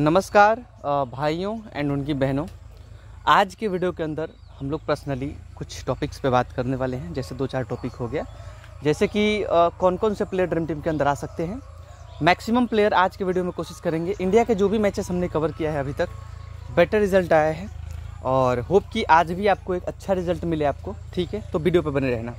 नमस्कार भाइयों एंड उनकी बहनों आज के वीडियो के अंदर हम लोग पर्सनली कुछ टॉपिक्स पे बात करने वाले हैं जैसे दो चार टॉपिक हो गया जैसे कि कौन कौन से प्लेयर ड्रीम टीम के अंदर आ सकते हैं मैक्सिमम प्लेयर आज के वीडियो में कोशिश करेंगे इंडिया के जो भी मैचेस हमने कवर किया है अभी तक बेटर रिजल्ट आया है और होप कि आज भी आपको एक अच्छा रिजल्ट मिले आपको ठीक है तो वीडियो पर बने रहना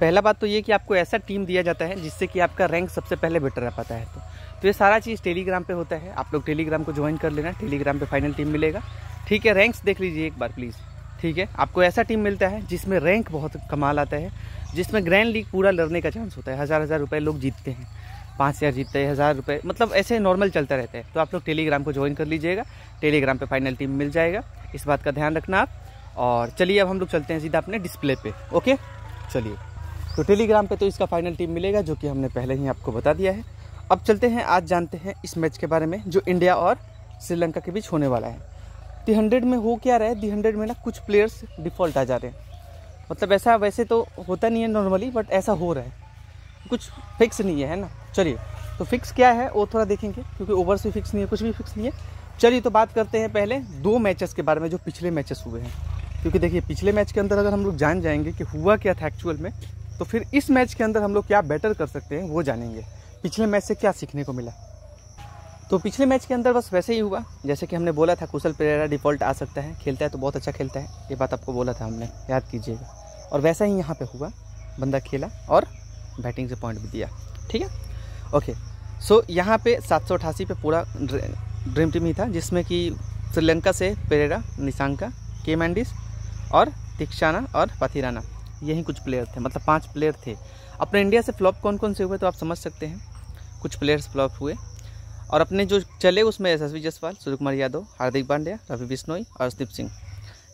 पहला बात तो ये कि आपको ऐसा टीम दिया जाता है जिससे कि आपका रैंक सबसे पहले बेटर रह पाता है तो तो ये सारा चीज़ टेलीग्राम पे होता है आप लोग टेलीग्राम को ज्वाइन कर लेना टेलीग्राम पे फाइनल टीम मिलेगा ठीक है रैंक्स देख लीजिए एक बार प्लीज़ ठीक है आपको ऐसा टीम मिलता है जिसमें रैंक बहुत कमाल आता है जिसमें ग्रैंड लीग पूरा लड़ने का चांस होता है हज़ार हज़ार रुपये लोग जीतते हैं पाँच हज़ार जीतते हैं हज़ार रुपये मतलब ऐसे नॉर्मल चलता रहता है तो आप लोग टेलीग्राम को ज्वाइन कर लीजिएगा टेलीग्राम पर फाइनल टीम मिल जाएगा इस बात का ध्यान रखना आप और चलिए अब हम लोग चलते हैं सीधा अपने डिस्प्ले पर ओके चलिए तो टेलीग्राम पर तो इसका फाइनल टीम मिलेगा जो कि हमने पहले ही आपको बता दिया है अब चलते हैं आज जानते हैं इस मैच के बारे में जो इंडिया और श्रीलंका के बीच होने वाला है दी हंड्रेड में हो क्या रहा है दी हंड्रेड में ना कुछ प्लेयर्स डिफ़ॉल्ट आ जा रहे हैं मतलब ऐसा वैसे तो होता नहीं है नॉर्मली बट ऐसा हो रहा है कुछ फिक्स नहीं है है ना चलिए तो फिक्स क्या है वो थोड़ा देखेंगे क्योंकि ओवर से फिक्स नहीं है कुछ भी फिक्स नहीं है चलिए तो बात करते हैं पहले दो मैचेस के बारे में जो पिछले मैचेस हुए हैं क्योंकि देखिए पिछले मैच के अंदर अगर हम लोग जान जाएंगे कि हुआ क्या था एक्चुअल में तो फिर इस मैच के अंदर हम लोग क्या बेटर कर सकते हैं वो जानेंगे पिछले मैच से क्या सीखने को मिला तो पिछले मैच के अंदर बस वैसे ही हुआ जैसे कि हमने बोला था कुशल पेरेरा डिफ़ॉल्ट आ सकता है खेलता है तो बहुत अच्छा खेलता है ये बात आपको बोला था हमने याद कीजिएगा और वैसा ही यहाँ पे हुआ बंदा खेला और बैटिंग से पॉइंट भी दिया ठीक है ओके सो यहाँ पे सात सौ अठासी पे पूरा ड्रीम टीम ही था जिसमें कि श्रीलंका से पेरेरा निशांका के मैंडिस और तिक्षाना और पथिराना यही कुछ प्लेयर थे मतलब पाँच प्लेयर थे अपने इंडिया से फ्लॉप कौन कौन से हुए तो आप समझ सकते हैं कुछ प्लेयर्स फ्लॉप हुए और अपने जो चले उसमें यशस्वी जसवाल सूर्य कुमार यादव हार्दिक पांड्या रवि बिश्नोई और हरदीप सिंह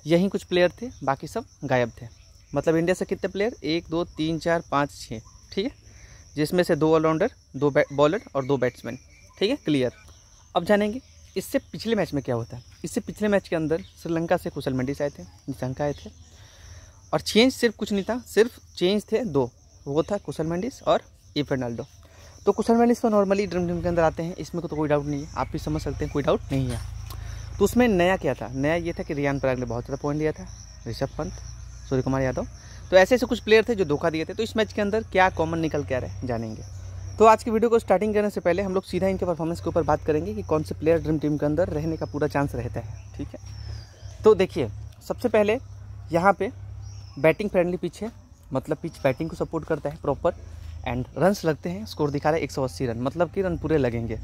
यही कुछ प्लेयर थे बाकी सब गायब थे मतलब इंडिया से कितने प्लेयर एक दो तीन चार पाँच छः ठीक है जिसमें से दो ऑलराउंडर दो बॉलर और दो बैट्समैन ठीक है क्लियर अब जानेंगे इससे पिछले मैच में क्या होता है इससे पिछले मैच के अंदर श्रीलंका से कुशल मंडिस आए थे निशंका आए थे और चेंज सिर्फ कुछ नहीं था सिर्फ चेंज थे दो वो था कुशल मंडिस और ई फर्नाल्डो तो क्वेश्चन मैंने इसमें नॉर्मली ड्रीम टीम के अंदर आते हैं इसमें को तो कोई डाउट नहीं है आप भी समझ सकते हैं कोई डाउट नहीं है तो उसमें नया क्या था नया ये था कि रियान पराग ने बहुत ज़्यादा पॉइंट लिया था ऋषभ पंत सूर्य कुमार यादव तो ऐसे ऐसे कुछ प्लेयर थे जो धोखा दिए थे तो इस मैच के अंदर क्या कॉमन निकल के आ जानेंगे तो आज की वीडियो को स्टार्टिंग करने से पहले हम लोग सीधा इनके परफॉर्मेंस के ऊपर बात करेंगे कि कौन से प्लेयर ड्रीम टीम के अंदर रहने का पूरा चांस रहता है ठीक है तो देखिए सबसे पहले यहाँ पे बैटिंग फ्रेंडली पिच है मतलब पिच बैटिंग को सपोर्ट करता है प्रॉपर एंड रन्स लगते हैं स्कोर दिखा रहा है एक रन मतलब कि रन पूरे लगेंगे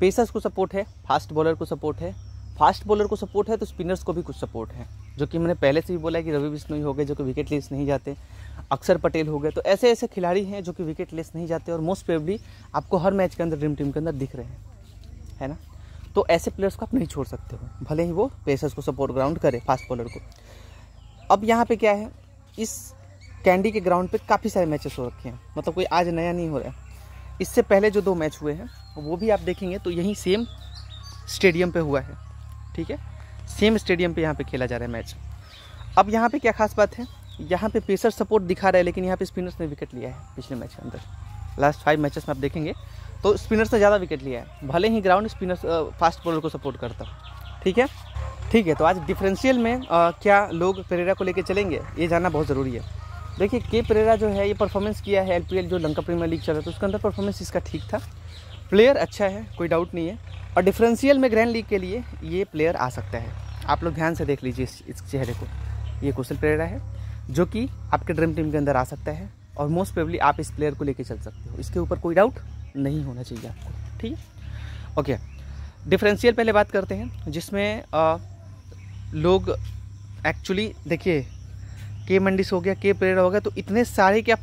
पेसर्स को सपोर्ट है फास्ट बॉलर को सपोर्ट है फास्ट बॉलर को सपोर्ट है तो स्पिनर्स को भी कुछ सपोर्ट है जो कि मैंने पहले से भी बोला है कि रवि बिश्नोई हो गए जो कि विकेट लेस नहीं जाते अक्षर पटेल हो गए तो ऐसे ऐसे खिलाड़ी हैं जो कि विकेट लेस नहीं जाते और मोस्ट प्रेबली आपको हर मैच के अंदर ड्रीम टीम के अंदर दिख रहे हैं है ना तो ऐसे प्लेयर्स को आप नहीं छोड़ सकते हो भले ही वो पेसर्स को सपोर्ट ग्राउंड करे फास्ट बॉलर को अब यहाँ पे क्या है इस कैंडी के ग्राउंड पे काफ़ी सारे मैचेस हो रखे हैं मतलब कोई आज नया नहीं हो रहा है इससे पहले जो दो मैच हुए हैं वो भी आप देखेंगे तो यही सेम स्टेडियम पे हुआ है ठीक है सेम स्टेडियम पे यहाँ पे खेला जा रहा है मैच अब यहाँ पे क्या खास बात है यहाँ पे पेसर सपोर्ट दिखा रहा है लेकिन यहाँ पे स्पिनर्स ने विकेट लिया है पिछले मैच के अंदर लास्ट फाइव मैचेस में आप देखेंगे तो स्पिनर्स ने ज़्यादा विकेट लिया है भले ही ग्राउंड स्पिनर्स फास्ट बॉलर को सपोर्ट करता ठीक है ठीक है तो आज डिफरेंशियल में आ, क्या लोग पेरेरा को लेकर चलेंगे ये जानना बहुत ज़रूरी है देखिए के परेरा जो है ये परफॉर्मेंस किया है एल जो लंका प्रीमियर लीग चल रहा था उसके अंदर परफॉर्मेंस इसका ठीक था प्लेयर अच्छा है कोई डाउट नहीं है और डिफरेंशियल में ग्रैंड लीग के लिए ये प्लेयर आ सकता है आप लोग ध्यान से देख लीजिए इस, इस चेहरे को ये कुशल प्रेरा है जो कि आपके ड्रीम टीम के अंदर आ सकता है और मोस्ट प्रेबली आप इस प्लेयर को लेके चल सकते हो इसके ऊपर कोई डाउट नहीं होना चाहिए आपको ठीक है ओके डिफरेंशियल पहले बात करते हैं जिसमें लोग एक्चुअली देखिए के मंडिस हो गया के परेरा हो गया तो इतने सारे कि आप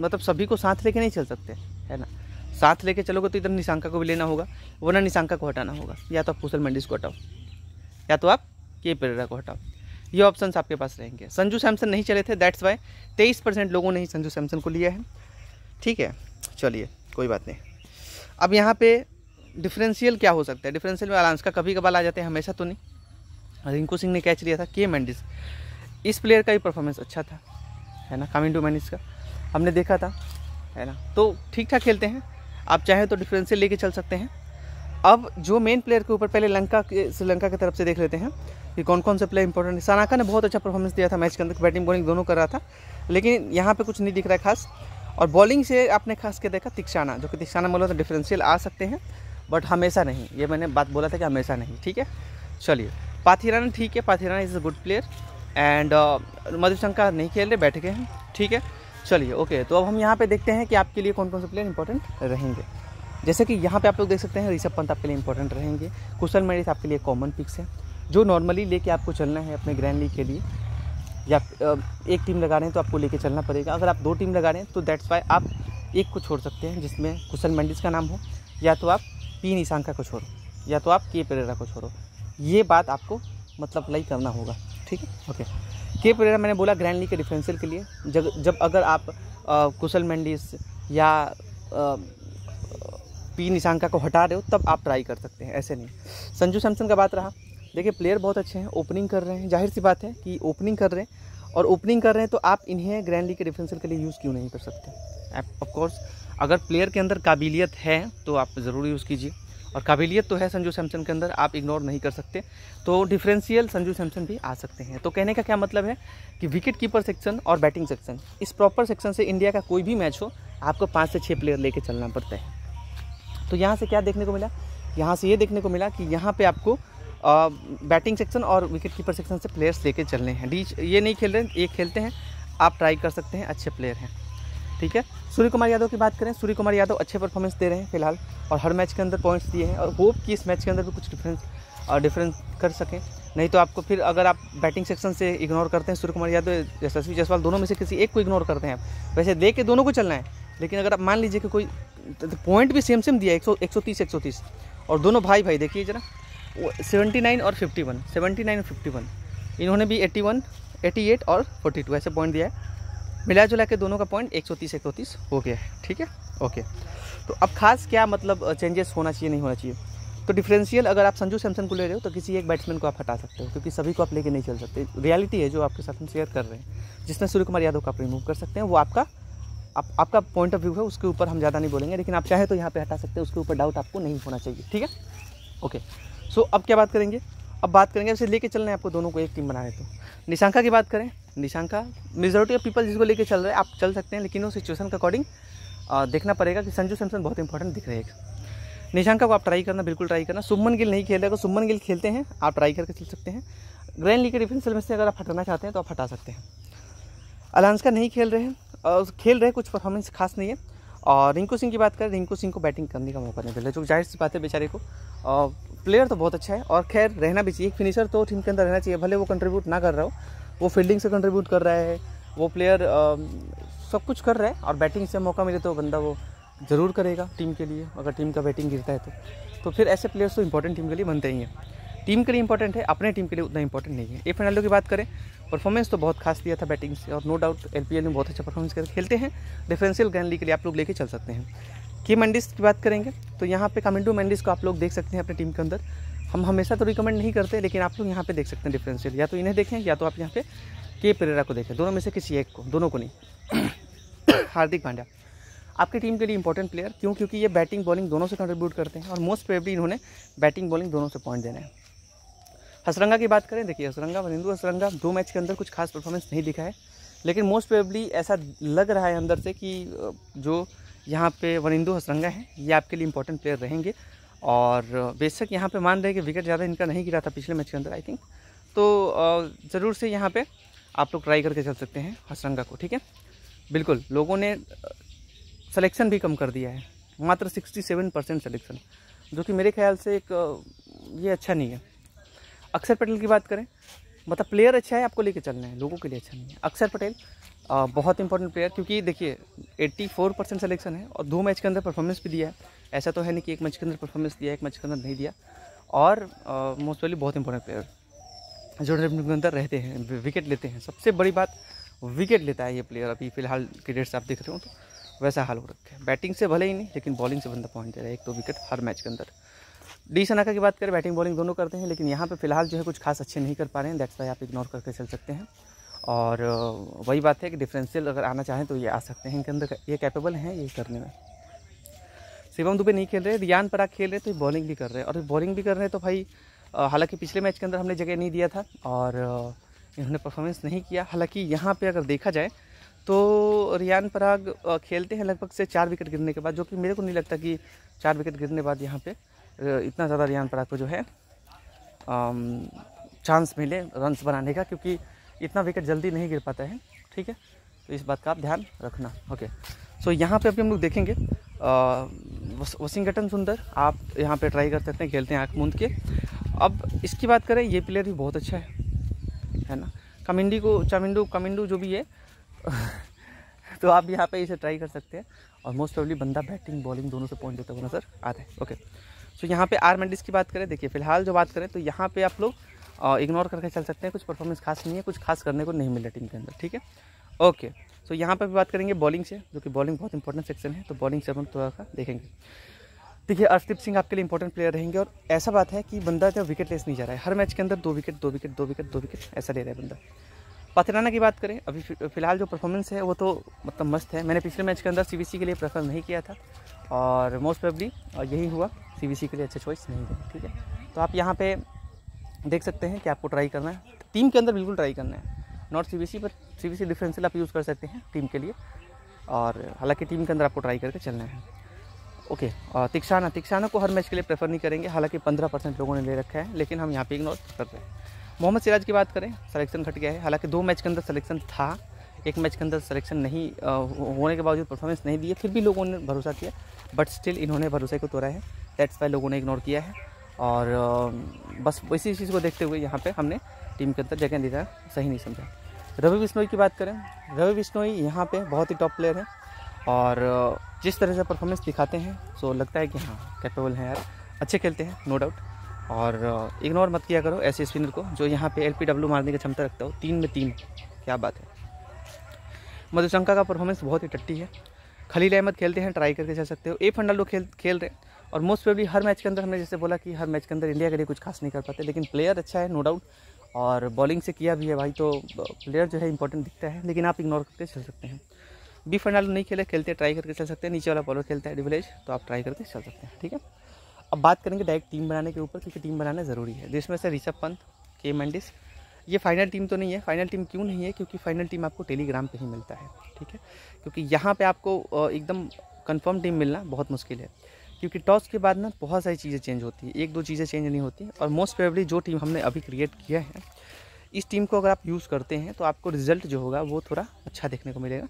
मतलब सभी को साथ लेके नहीं चल सकते है ना साथ लेके चलोगे तो इधर निशांका को भी लेना होगा वरना निशांका को हटाना होगा या तो आप कुशल मंडिस को हटाओ या तो आप के परेरा को हटाओ ये ऑप्शन आपके पास रहेंगे संजू सैमसन नहीं चले थे दैट्स वाई तेईस परसेंट लोगों ने ही संजू सैमसन को लिया है ठीक है चलिए कोई बात नहीं अब यहाँ पर डिफरेंशियल क्या हो सकता है डिफरेंशियल में अलांस का कभी कभार आ जाते हैं हमेशा तो नहीं रिंकू सिंह ने कैच लिया था के मैंडिस इस प्लेयर का भी परफॉर्मेंस अच्छा था है ना कमिंग टू मैनिस का हमने देखा था है ना तो ठीक ठाक खेलते हैं आप चाहे तो डिफरेंशियल लेके चल सकते हैं अब जो मेन प्लेयर के ऊपर पहले लंका के श्रीलंका की तरफ से देख लेते हैं कि कौन कौन से प्लेयर इंपॉर्टेंट है सनाका ने बहुत अच्छा परफॉर्मेंस दिया था मैच के अंदर बैटिंग बॉलिंग दोनों कर रहा था लेकिन यहाँ पर कुछ नहीं दिख रहा है खास और बॉलिंग से आपने खास के देखा तिक्साना जो कि तिक्साना बोला था डिफरेंशियल आ सकते हैं बट हमेशा नहीं ये मैंने बात बोला था कि हमेशा नहीं ठीक है चलिए पाथिराना ठीक है Pathirana is a good player and uh, Madushanka नहीं खेल रहे बैठ गए हैं ठीक है चलिए ओके तो अब हम यहाँ पे देखते हैं कि आपके लिए कौन कौन से प्लेयर इंपॉर्टेंट रहेंगे जैसे कि यहाँ पे आप लोग देख सकते हैं ऋषभ पंत आपके लिए इंपॉर्टेंट रहेंगे कुशल मेडिस आपके लिए कॉमन पिक्स है जो नॉर्मली लेके आपको चलना है अपने ग्रैंड लीग के लिए या uh, एक टीम लगा रहे हैं तो आपको लेके चलना पड़ेगा अगर आप दो टीम लगा रहे हैं तो दैट्स वाई आप एक को छोड़ सकते हैं जिसमें कुशल मेंडिस का नाम हो या तो आप पी निशांका को छोड़ो या तो आप के पेरेरा को छोड़ो ये बात आपको मतलब लाई करना होगा ठीक है ओके के परेरा मैंने बोला ग्रैंडली के डिफेंसर के लिए जब जब अगर आप आ, कुशल मेंडिस या आ, पी निशांका को हटा रहे हो तब आप ट्राई कर सकते हैं ऐसे नहीं संजू सैमसन का बात रहा देखिए प्लेयर बहुत अच्छे हैं ओपनिंग कर रहे हैं जाहिर सी बात है कि ओपनिंग कर रहे हैं और ओपनिंग कर रहे हैं तो आप इन्हें ग्रैंडली के डिफेंसर के लिए यूज़ क्यों नहीं कर सकते ऑफकोर्स अगर प्लेयर के अंदर काबिलियत है तो आप ज़रूर यूज़ कीजिए और काबिलियत तो है संजू सैमसन के अंदर आप इग्नोर नहीं कर सकते तो डिफरेंशियल संजू सैमसन भी आ सकते हैं तो कहने का क्या मतलब है कि विकेट कीपर सेक्शन और बैटिंग सेक्शन इस प्रॉपर सेक्शन से इंडिया का कोई भी मैच हो आपको पाँच से छः प्लेयर लेके चलना पड़ता है तो यहाँ से क्या देखने को मिला यहाँ से ये देखने को मिला कि यहाँ पर आपको आ, बैटिंग सेक्शन और विकेट कीपर सेक्शन से प्लेयर्स लेके चलने हैं डीच ये नहीं खेल रहे ये खेलते हैं आप ट्राई कर सकते हैं अच्छे प्लेयर हैं ठीक है सूर्य कुमार यादव की बात करें सूर्य कुमार यादव अच्छे परफॉर्मेंस दे रहे हैं फिलहाल और हर मैच के अंदर पॉइंट्स दिए हैं और होप कि इस मैच के अंदर भी कुछ डिफरेंस डिफरेंस कर सकें नहीं तो आपको फिर अगर आप बैटिंग सेक्शन से इग्नोर करते हैं सूर्य कुमार यादव यशस्वी जयसवाल दोनों में से किसी एक को इग्नोर करते हैं आप वैसे देख के दोनों को चलना है लेकिन अगर आप मान लीजिए कि कोई पॉइंट तो भी सेम सेम दिया है एक सौ और दोनों भाई भाई देखिए जरा सेवेंटी नाइन और फिफ्टी वन सेवेंटी नाइन और फिफ्टी वन इन्होंने भी एट्टी वन एटी एट और फोर्टी टू ऐसे पॉइंट दिया है मिला जुला के दोनों का पॉइंट एक सौ तीस एक सौ तीस हो गया है ठीक है ओके तो अब खास क्या मतलब चेंजेस होना चाहिए नहीं होना चाहिए तो डिफरेंशियल अगर आप संजू सैमसन को ले रहे हो तो किसी एक बैट्समैन को आप हटा सकते हो क्योंकि सभी को आप लेके नहीं चल सकते रियलिटी है जो आपके साथ हम शेयर कर रहे हैं जिसमें सूर्य कुमार यादव को आप रिमूव कर सकते हैं वो आपका आप, आपका पॉइंट ऑफ व्यू है उसके ऊपर हम ज़्यादा नहीं बोलेंगे लेकिन आप चाहें तो यहाँ पर हटा सकते हैं उसके ऊपर डाउट आपको नहीं होना चाहिए ठीक है ओके सो अब क्या बात करेंगे अब बात करेंगे इसे लेके चलना है आपको दोनों को एक टीम बनाने तो निशांका की बात करें निशांका का मेजोरिटी ऑफ पीपल जिसको लेके चल रहे हैं आप चल सकते हैं लेकिन वो सिचुएशन के अकॉर्डिंग देखना पड़ेगा कि संजू सैमसन बहुत इंपॉर्टेंट दिख रहे हैं निशांका को आप ट्राई करना बिल्कुल ट्राई करना सुमन गिल नहीं खेल रहे तो सुमन गिल खेलते हैं आप ट्राई करके चल सकते हैं ग्रैंड लीग के डिफेंस में से अगर आप हटाना चाहते हैं तो आप हटा सकते हैं अलांसका नहीं खेल रहे हैं और खेल रहे कुछ परफॉर्मेंस खास नहीं है और रिंकू सिंह की बात करें रिंकू सिंह को बैटिंग करने का मौका नहीं मिल रहा जो जाहिर सी बात है बेचारे को और प्लेयर तो बहुत अच्छा है और खैर रहना भी चाहिए एक फिनिशर तो टीम के अंदर रहना चाहिए भले वो कंट्रीब्यूट ना कर रहा हो वो फील्डिंग से कंट्रीब्यूट कर रहा है वो प्लेयर um, सब कुछ कर रहा है और बैटिंग से मौका मिले तो बंदा वो ज़रूर करेगा टीम के लिए अगर टीम का बैटिंग गिरता है तो तो फिर ऐसे प्लेयर्स तो इंपॉर्टेंट टीम के लिए बनते ही हैं टीम के लिए इंपॉर्टेंट है अपने टीम के लिए उतना इंपॉर्टेंट नहीं है ए फेनाल्डो की बात करें परफॉर्मेंस तो बहुत खास दिया था बैटिंग से और नो डाउट एल में बहुत अच्छा परफॉर्मेंस कर खेलते हैं डिफेंशियल ग्रैंड लीग के लिए आप लोग लेके चल सकते हैं के मंडिस की बात करेंगे तो यहाँ पे कमिंडो मंडिस को आप लोग देख सकते हैं अपने टीम के अंदर हम हमेशा तो रिकमेंड नहीं करते लेकिन आप लोग यहाँ पे देख सकते हैं डिफरेंशियल या तो इन्हें देखें या तो आप यहाँ पे के पेरेरा को देखें दोनों में से किसी एक को दोनों को नहीं हार्दिक पांड्या आपकी टीम के लिए इंपॉर्टेंट प्लेयर क्यों क्योंकि ये बैटिंग बॉलिंग दोनों से कंट्रीब्यूट करते हैं और मोस्ट प्रेवली इन्होंने बैटिंग बॉलिंग दोनों से पॉइंट देने हैं हसरंगा की बात करें देखिए हसरंगा वरिंदू हसरंगा दो मैच के अंदर कुछ खास परफॉर्मेंस नहीं दिखा है लेकिन मोस्ट प्रेवली ऐसा लग रहा है अंदर से कि जो यहाँ पे वरिंदू हसरंगा हैं ये आपके लिए इंपॉर्टेंट प्लेयर रहेंगे और बेशक यहाँ पे मान रहे कि विकेट ज़्यादा इनका नहीं गिरा था पिछले मैच के अंदर आई थिंक तो ज़रूर से यहाँ पे आप लोग ट्राई करके चल सकते हैं हसरंगा को ठीक है बिल्कुल लोगों ने सलेक्शन भी कम कर दिया है मात्र 67 परसेंट सलेक्शन जो कि मेरे ख्याल से एक ये अच्छा नहीं है अक्षर पटेल की बात करें मतलब प्लेयर अच्छा है आपको लेके चलना है लोगों के लिए अच्छा नहीं है अक्षर पटेल बहुत इंपॉर्टेंट प्लेयर क्योंकि देखिए 84 परसेंट सेलेक्शन है और दो मैच के अंदर परफॉर्मेंस भी दिया है ऐसा तो है नहीं कि एक मैच के अंदर परफॉर्मेंस दिया एक मैच के अंदर नहीं दिया और मोस्ट बहुत इंपॉर्टेंट प्लेयर जो के अंदर रहते हैं विकेट लेते हैं सबसे बड़ी बात विकेट लेता है ये प्लेयर अभी फिलहाल क्रिकेट से आप देख रहे हो तो वैसा हाल हो रखा है बैटिंग से भले ही नहीं लेकिन बॉलिंग से बंदा पॉइंट दे रहा है एक तो विकेट हर मैच के अंदर डी सनाका की बात करें बैटिंग बॉलिंग दोनों करते हैं लेकिन यहाँ पे फिलहाल जो है कुछ खास अच्छे नहीं कर पा रहे हैं दैट्स वाई आप इग्नोर करके चल सकते हैं और वही बात है कि डिफरेंशियल अगर आना चाहें तो ये आ सकते हैं इनके अंदर ये कैपेबल हैं ये करने में शिवम दुबे नहीं खेल रहे रियान पराग खेल रहे तो ये बॉलिंग भी कर रहे हैं और बॉलिंग भी कर रहे हैं तो भाई हालांकि पिछले मैच के अंदर हमने जगह नहीं दिया था और इन्होंने परफॉर्मेंस नहीं किया हालांकि यहाँ पे अगर देखा जाए तो रियान पराग खेलते हैं लगभग से चार विकेट गिरने के बाद जो कि मेरे को नहीं लगता कि चार विकेट गिरने के बाद यहाँ पर इतना ज़्यादा रियान पराग को जो है चांस मिले रन्स बनाने का क्योंकि इतना विकेट जल्दी नहीं गिर पाता है ठीक है तो इस बात का आप ध्यान रखना ओके सो यहाँ पे अभी हम लोग देखेंगे वॉशिंगटन सुंदर आप यहाँ पे ट्राई कर सकते हैं खेलते हैं आँख मूंद के अब इसकी बात करें ये प्लेयर भी बहुत अच्छा है है ना कमिंडी को चामिंडू कमिंडू जो भी है तो आप यहाँ पे इसे ट्राई कर सकते हैं और मोस्ट ऑफली बंदा बैटिंग बॉलिंग दोनों से पॉइंट देता हुआ नजर आता है ओके सो यहाँ पे आर मंडीज की बात करें देखिए फिलहाल जो बात करें तो यहाँ पे आप लोग इग्नोर करके चल सकते हैं कुछ परफॉर्मेंस खास नहीं है कुछ खास करने को नहीं मिल रहा टीम के अंदर ठीक है ओके सो यहाँ पर भी बात करेंगे बॉलिंग से जो कि बॉलिंग बहुत इंपॉर्टेंट सेक्शन है तो बॉलिंग से हम थोड़ा सा देखेंगे देखिए अर्शदीप सिंह आपके लिए इंपॉर्टेंट प्लेयर रहेंगे और ऐसा बात है कि बंदा जो विकेट लेस नहीं जा रहा है हर मैच के अंदर दो विकेट दो विकेट दो विकेट दो विकेट ऐसा ले रहा है बंदा पथराना की बात करें अभी फिलहाल जो परफॉर्मेंस है वो तो मतलब मस्त है मैंने पिछले मैच के अंदर सी के लिए प्रेफर नहीं किया था और मोस्ट प्रॉब्ली और यही हुआ सी के लिए अच्छा चॉइस नहीं है ठीक है तो आप यहाँ पर देख सकते हैं कि आपको ट्राई करना है टीम के अंदर बिल्कुल ट्राई करना है नॉट सी बी सी पर सी बी सी डिफरेंशियल आप यूज़ कर सकते हैं टीम के लिए और हालांकि टीम के अंदर आपको ट्राई करके चलना है ओके और तिक्साना तिक्साना को हर मैच के लिए प्रेफर नहीं करेंगे हालांकि पंद्रह परसेंट लोगों ने ले रखा है लेकिन हम यहाँ पे इग्नोर कर रहे हैं मोहम्मद सिराज की बात करें सलेक्शन घट गया है हालांकि दो मैच के अंदर सलेक्शन था एक मैच के अंदर सिलेक्शन नहीं होने के बावजूद परफॉर्मेंस नहीं दी है फिर भी लोगों ने भरोसा किया बट स्टिल इन्होंने भरोसे को तोड़ा है दैट्स वाई लोगों ने इग्नोर किया है और बस इसी चीज़ को देखते हुए यहाँ पर हमने टीम के अंदर जगह देना सही नहीं समझा रवि बिश्नोई की बात करें रवि बिश्नोई यहाँ पर बहुत ही टॉप प्लेयर है और जिस तरह से परफॉर्मेंस दिखाते हैं सो लगता है कि हाँ कैपेबल हैं यार अच्छे खेलते हैं नो डाउट और इग्नोर मत किया करो ऐसे स्पिनर को जो यहाँ पे एल मारने की क्षमता रखता हो तीन में तीन क्या बात है मधुशंका का परफॉर्मेंस बहुत ही टट्टी है खलील अहमद खेलते हैं ट्राई करके चल सकते हो ए फंडाल्डो खेल खेल रहे हैं और मोस्ट प्रोबली हर मैच के अंदर हमने जैसे बोला कि हर मैच के अंदर इंडिया के लिए कुछ खास नहीं कर पाते लेकिन प्लेयर अच्छा है नो डाउट और बॉलिंग से किया भी है भाई तो प्लेयर जो है इंपॉर्टेंट दिखता है लेकिन आप इग्नोर करके चल सकते हैं बी फंडाल्डो नहीं खेले खेलते ट्राई करके चल सकते हैं नीचे वाला बॉलर खेलता है डिविलेज तो आप ट्राई करके चल सकते हैं ठीक है अब बात करेंगे डायरेक्ट टीम बनाने के ऊपर क्योंकि टीम बनाना ज़रूरी है जिसमें से ऋषभ पंत के मैंडिस ये फाइनल टीम तो नहीं है फाइनल टीम क्यों नहीं है क्योंकि फाइनल टीम आपको टेलीग्राम पे ही मिलता है ठीक है क्योंकि यहाँ पे आपको एकदम कंफर्म टीम मिलना बहुत मुश्किल है क्योंकि टॉस के बाद ना बहुत सारी चीज़ें चेंज होती हैं एक दो चीज़ें चेंज नहीं होती और मोस्ट प्रेबली जो टीम हमने अभी क्रिएट किया है इस टीम को अगर आप यूज़ करते हैं तो आपको रिजल्ट जो होगा वो थोड़ा अच्छा देखने को मिलेगा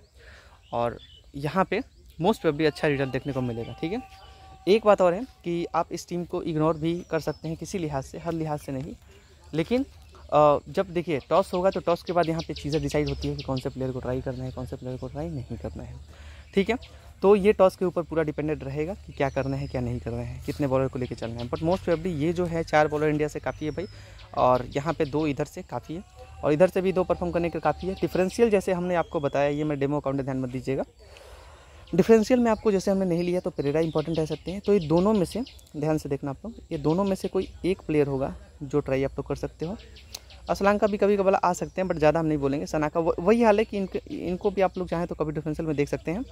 और यहाँ पर मोस्ट प्रेबली अच्छा रिजल्ट देखने को मिलेगा ठीक है एक बात और है कि आप इस टीम को इग्नोर भी कर सकते हैं किसी लिहाज से हर लिहाज से नहीं लेकिन जब देखिए टॉस होगा तो टॉस के बाद यहाँ पे चीज़ें डिसाइड होती है कि कौन से प्लेयर को ट्राई करना है कौन से प्लेयर को ट्राई नहीं करना है ठीक है तो ये टॉस के ऊपर पूरा डिपेंडेंट रहेगा कि क्या करना है क्या नहीं करना है कितने बॉलर को लेकर चलना है बट मोस्ट प्रोबली ये जो है चार बॉलर इंडिया से काफ़ी है भाई और यहाँ पर दो इधर से काफ़ी है और इधर से भी दो परफॉर्म करने के काफ़ी है डिफरेंशियल जैसे हमने आपको बताया ये मैं डेमो अकाउंट ध्यान मत दीजिएगा डिफरेंशियल में आपको जैसे हमने नहीं लिया तो पेरेरा इंपॉर्टेंट रह सकते हैं तो ये दोनों में से ध्यान से देखना आप लोग ये दोनों में से कोई एक प्लेयर होगा जो ट्राई आप लोग तो कर सकते हो का भी कभी कभी आ सकते हैं बट ज़्यादा हम नहीं बोलेंगे सनाका वही हाल है कि इनके इनको भी आप लोग चाहें तो कभी डिफेंशियल में देख सकते हैं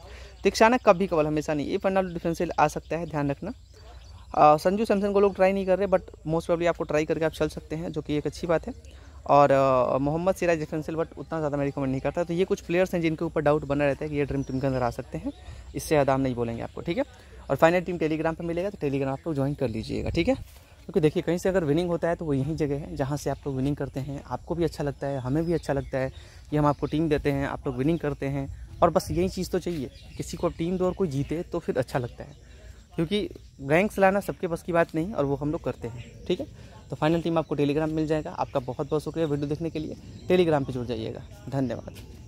तिक्शाना कभी कबल हमेशा नहीं ये फर्नाल्डो डिफेंशियल आ सकता है ध्यान रखना संजू सैमसन को लोग ट्राई नहीं कर रहे बट मोस्ट प्रॉब्ली आपको ट्राई करके आप चल सकते हैं जो कि एक अच्छी बात है और मोहम्मद सिराज डिफेंसिल बट उतना ज़्यादा मैं रिकमेंड नहीं करता तो ये कुछ प्लेयर्स हैं जिनके ऊपर डाउट बना रहता है कि ये ड्रीम टीम के अंदर आ सकते हैं इससे आदम नहीं बोलेंगे आपको ठीक है और फाइनल टीम टेलीग्राम पर मिलेगा तो टेलीग्राम आप लोग ज्वाइन कर लीजिएगा ठीक है क्योंकि देखिए कहीं से अगर विनिंग होता है तो वो यहीं जगह है जहाँ से आप लोग विनिंग करते हैं आपको भी अच्छा लगता है हमें भी अच्छा लगता है कि हम आपको टीम देते हैं आप लोग विनिंग करते हैं और बस यही चीज़ तो चाहिए किसी को टीम दो और कोई जीते तो फिर अच्छा लगता है क्योंकि रैंक्स लाना सबके बस की बात नहीं और वो हम लोग करते हैं ठीक है तो फाइनल टीम आपको टेलीग्राम मिल जाएगा आपका बहुत बहुत शुक्रिया वीडियो देखने के लिए टेलीग्राम पर जुड़ जाइएगा धन्यवाद